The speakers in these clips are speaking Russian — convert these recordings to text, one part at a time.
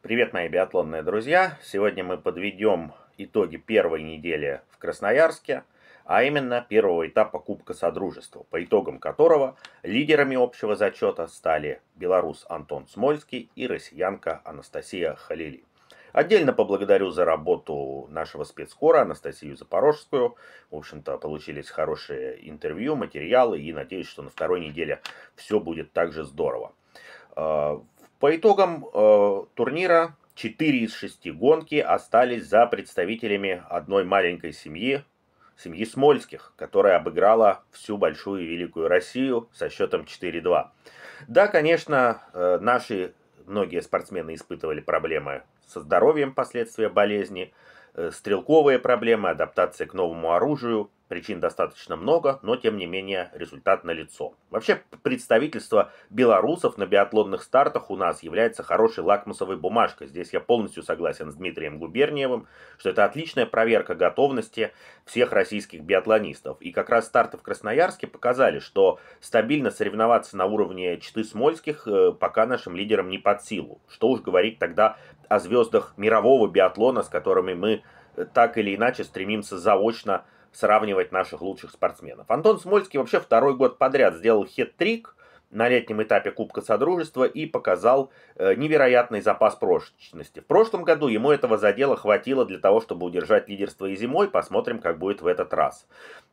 Привет, мои биатлонные друзья! Сегодня мы подведем итоги первой недели в Красноярске, а именно первого этапа Кубка Содружества, по итогам которого лидерами общего зачета стали белорус Антон Смольский и россиянка Анастасия Халили. Отдельно поблагодарю за работу нашего спецкора Анастасию Запорожскую. В общем-то, получились хорошие интервью, материалы, и надеюсь, что на второй неделе все будет так же здорово. А, по итогам э, турнира 4 из 6 гонки остались за представителями одной маленькой семьи, семьи Смольских, которая обыграла всю большую и великую Россию со счетом 4-2. Да, конечно, э, наши многие спортсмены испытывали проблемы со здоровьем, последствия болезни, э, стрелковые проблемы, адаптация к новому оружию – Причин достаточно много, но тем не менее результат налицо. Вообще представительство белорусов на биатлонных стартах у нас является хорошей лакмусовой бумажкой. Здесь я полностью согласен с Дмитрием Губерниевым, что это отличная проверка готовности всех российских биатлонистов. И как раз старты в Красноярске показали, что стабильно соревноваться на уровне Читы Смольских э, пока нашим лидерам не под силу. Что уж говорить тогда о звездах мирового биатлона, с которыми мы э, так или иначе стремимся заочно сравнивать наших лучших спортсменов. Антон Смольский вообще второй год подряд сделал хет-трик, на летнем этапе Кубка Содружества и показал э, невероятный запас прочности. В прошлом году ему этого задела хватило для того, чтобы удержать лидерство и зимой. Посмотрим, как будет в этот раз.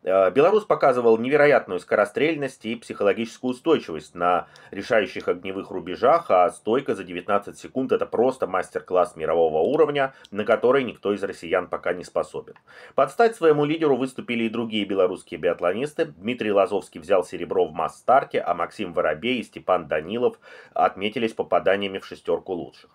Э, Беларусь показывал невероятную скорострельность и психологическую устойчивость на решающих огневых рубежах, а стойка за 19 секунд это просто мастер-класс мирового уровня, на который никто из россиян пока не способен. Под стать своему лидеру выступили и другие белорусские биатлонисты. Дмитрий Лазовский взял серебро в масс-старте, а Максим Воронцов Воробей и Степан Данилов отметились попаданиями в шестерку лучших.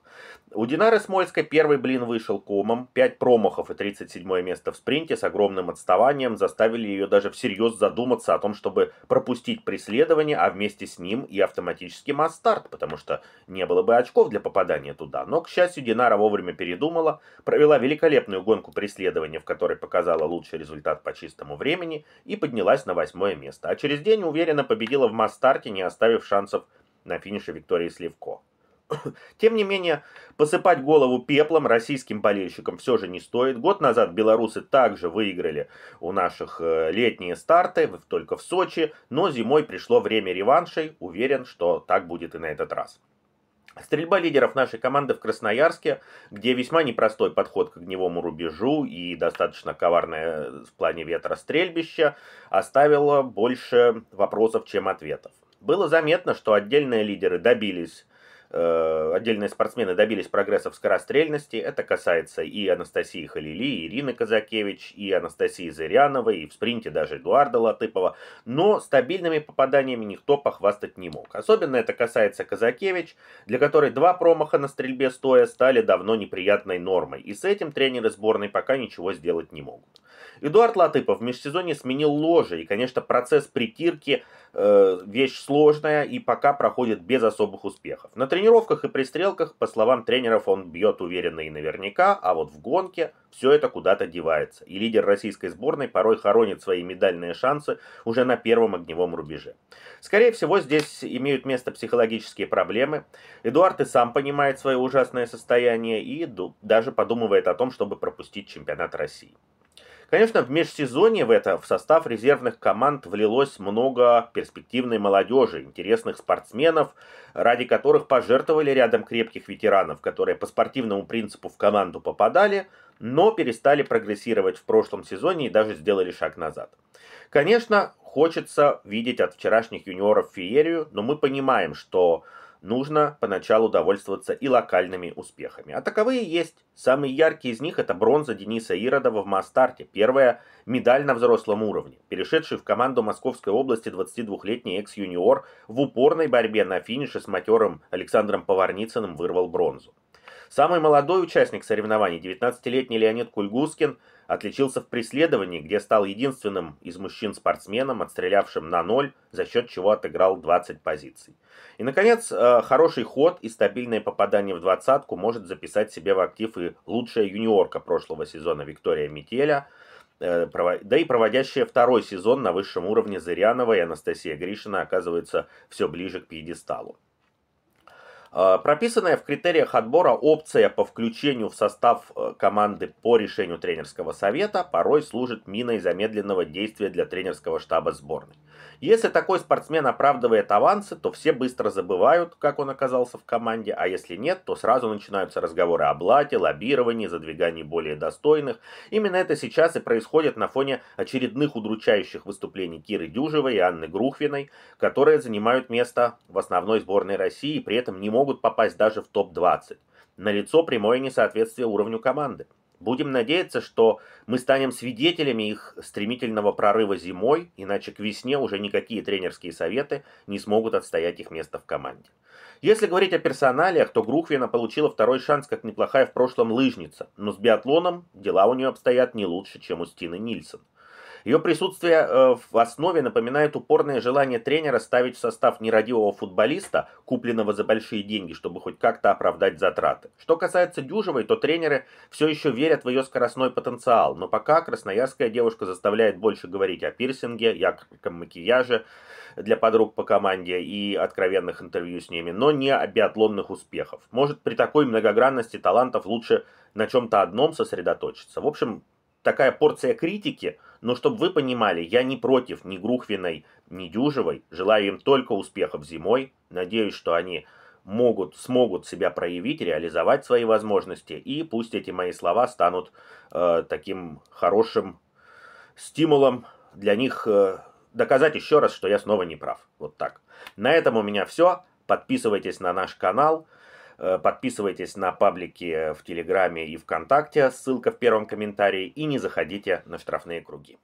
У Динары Смольской первый блин вышел комом, пять промахов и 37 место в спринте с огромным отставанием заставили ее даже всерьез задуматься о том, чтобы пропустить преследование, а вместе с ним и автоматический масс-старт, потому что не было бы очков для попадания туда. Но, к счастью, Динара вовремя передумала, провела великолепную гонку преследования, в которой показала лучший результат по чистому времени и поднялась на восьмое место. А через день уверенно победила в масс-старте, не оставив шансов на финише Виктории Сливко. Тем не менее, посыпать голову пеплом российским болельщикам все же не стоит. Год назад белорусы также выиграли у наших э, летние старты, только в Сочи, но зимой пришло время реваншей. Уверен, что так будет и на этот раз. Стрельба лидеров нашей команды в Красноярске, где весьма непростой подход к огневому рубежу и достаточно коварное э, в плане ветра стрельбище, оставило больше вопросов, чем ответов. Было заметно, что отдельные лидеры добились Э, отдельные спортсмены добились прогресса в скорострельности. Это касается и Анастасии Халили, и Ирины Казакевич, и Анастасии Зыряновой, и в спринте даже Эдуарда Латыпова. Но стабильными попаданиями никто похвастать не мог. Особенно это касается Казакевич, для которой два промаха на стрельбе стоя стали давно неприятной нормой. И с этим тренеры сборной пока ничего сделать не могут. Эдуард Латыпов в межсезонье сменил ложе, и, конечно, процесс притирки э, вещь сложная и пока проходит без особых успехов. На трени тренировках и пристрелках, по словам тренеров, он бьет уверенно и наверняка, а вот в гонке все это куда-то девается, и лидер российской сборной порой хоронит свои медальные шансы уже на первом огневом рубеже. Скорее всего, здесь имеют место психологические проблемы. Эдуард и сам понимает свое ужасное состояние и даже подумывает о том, чтобы пропустить чемпионат России. Конечно, в межсезонье в это в состав резервных команд влилось много перспективной молодежи, интересных спортсменов, ради которых пожертвовали рядом крепких ветеранов, которые по спортивному принципу в команду попадали, но перестали прогрессировать в прошлом сезоне и даже сделали шаг назад. Конечно, хочется видеть от вчерашних юниоров феерию, но мы понимаем, что нужно поначалу довольствоваться и локальными успехами. А таковые есть. Самый яркий из них – это бронза Дениса Иродова в Мастарте, первая медаль на взрослом уровне. Перешедший в команду Московской области 22-летний экс-юниор в упорной борьбе на финише с матерым Александром Поварницыным вырвал бронзу. Самый молодой участник соревнований, 19-летний Леонид Кульгускин, отличился в преследовании, где стал единственным из мужчин-спортсменом, отстрелявшим на ноль, за счет чего отыграл 20 позиций. И, наконец, э, хороший ход и стабильное попадание в двадцатку может записать себе в актив и лучшая юниорка прошлого сезона Виктория Метеля, э, да и проводящая второй сезон на высшем уровне Зырянова и Анастасия Гришина оказываются все ближе к пьедесталу. Э, прописанная в критериях отбора опция по включению в состав э, команды по решению тренерского совета порой служит миной замедленного действия для тренерского штаба сборной. Если такой спортсмен оправдывает авансы, то все быстро забывают, как он оказался в команде, а если нет, то сразу начинаются разговоры о блате, лоббировании, задвигании более достойных. Именно это сейчас и происходит на фоне очередных удручающих выступлений Киры Дюжевой и Анны Грухвиной, которые занимают место в основной сборной России и при этом не могут попасть даже в топ-20. Налицо прямое несоответствие уровню команды. Будем надеяться, что мы станем свидетелями их стремительного прорыва зимой, иначе к весне уже никакие тренерские советы не смогут отстоять их место в команде. Если говорить о персоналиях, то Грухвина получила второй шанс, как неплохая в прошлом лыжница, но с биатлоном дела у нее обстоят не лучше, чем у Стины Нильсон. Ее присутствие э, в основе напоминает упорное желание тренера ставить в состав нерадивого футболиста, купленного за большие деньги, чтобы хоть как-то оправдать затраты. Что касается Дюжевой, то тренеры все еще верят в ее скоростной потенциал, но пока красноярская девушка заставляет больше говорить о пирсинге, ярком макияже для подруг по команде и откровенных интервью с ними, но не о биатлонных успехов. Может, при такой многогранности талантов лучше на чем-то одном сосредоточиться. В общем, такая порция критики – но чтобы вы понимали, я не против ни Грухвиной, ни Дюжевой. Желаю им только успехов зимой. Надеюсь, что они могут, смогут себя проявить, реализовать свои возможности. И пусть эти мои слова станут э, таким хорошим стимулом для них э, доказать еще раз, что я снова не прав. Вот так. На этом у меня все. Подписывайтесь на наш канал. Э, подписывайтесь на паблики в Телеграме и ВКонтакте, ссылка в первом комментарии, и не заходите на штрафные круги.